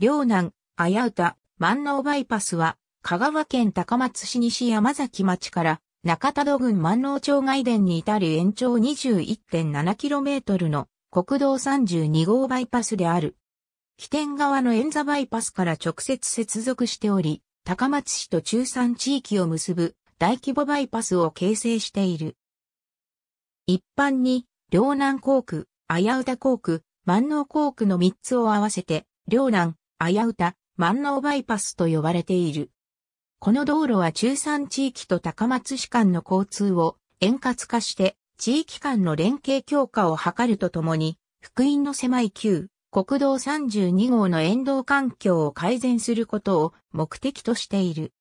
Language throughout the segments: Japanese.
両南、綾歌、万能バイパスは、香川県高松市西山崎町から中田戸郡万能町外伝に至る延長 21.7km の国道32号バイパスである。起点側の円座バイパスから直接接続しており、高松市と中山地域を結ぶ大規模バイパスを形成している。一般に、両南航空、綾歌航空、万能航空の3つを合わせて、両南、うた、万能バイパスと呼ばれている。この道路は中山地域と高松市間の交通を円滑化して地域間の連携強化を図るとともに、福音の狭い旧国道32号の沿道環境を改善することを目的としている。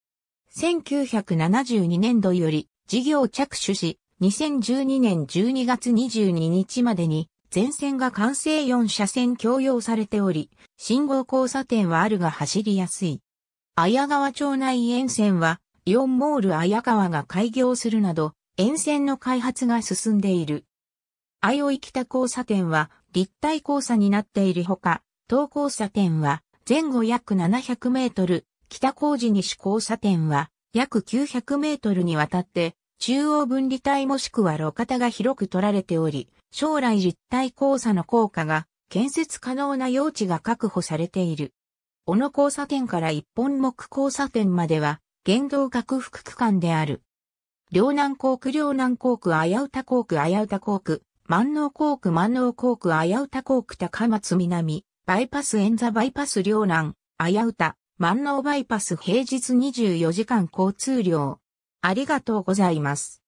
1972年度より事業着手し、2012年12月22日までに全線が完成4車線共用されており、信号交差点はあるが走りやすい。綾川町内沿線は、イオンモール綾川が開業するなど、沿線の開発が進んでいる。愛生北交差点は立体交差になっているほか、東交差点は前後約700メートル、北工事西交差点は約900メートルにわたって、中央分離帯もしくは路肩が広く取られており、将来実体交差の効果が建設可能な用地が確保されている。小野交差点から一本木交差点までは、原動拡幅区間である。両南航区両南航区綾歌航区綾歌航区、万能航区万能航区綾歌航区高松南、バイパス遠座バイパス両南、綾歌、万能バイパス平日24時間交通量。ありがとうございます。